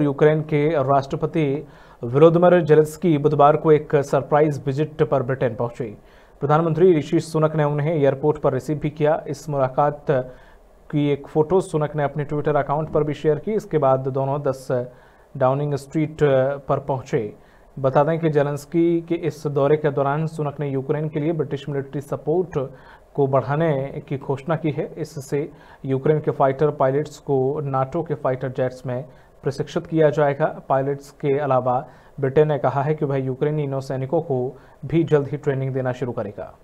Ukraine के राष्ट्रपति विरोधमर Zelensky बुधवार को एक सरप्राइज विजिट पर ब्रिटेन पहुंचे प्रधानमंत्री ऋषि सुनक ने उन्हें एयरपोर्ट पर रिसीव भी किया इस मुलाकात की एक फोटो सुनक ने अपने ट्विटर अकाउंट पर भी शेयर की इसके बाद दोनों 10 डाउनिंग स्ट्रीट पर पहुंचे बता दें कि जेलेंस्की के इस दौरे के दौरान सुनक ने यूक्रेन के लिए ब्रिटिश मिलिट्री सपोर्ट को बढ़ाने की घोषणा की है इससे यूक्रेन के फाइटर पायलट्स को नाटो के फाइटर जेट्स में प्रशिक्षित किया जाएगा पायलट्स के अलावा ब्रिटेन ने कहा है कि वह यूक्रेनी नौसैनिकों को भी जल्द ही ट्रेनिंग देना शुरू करेगा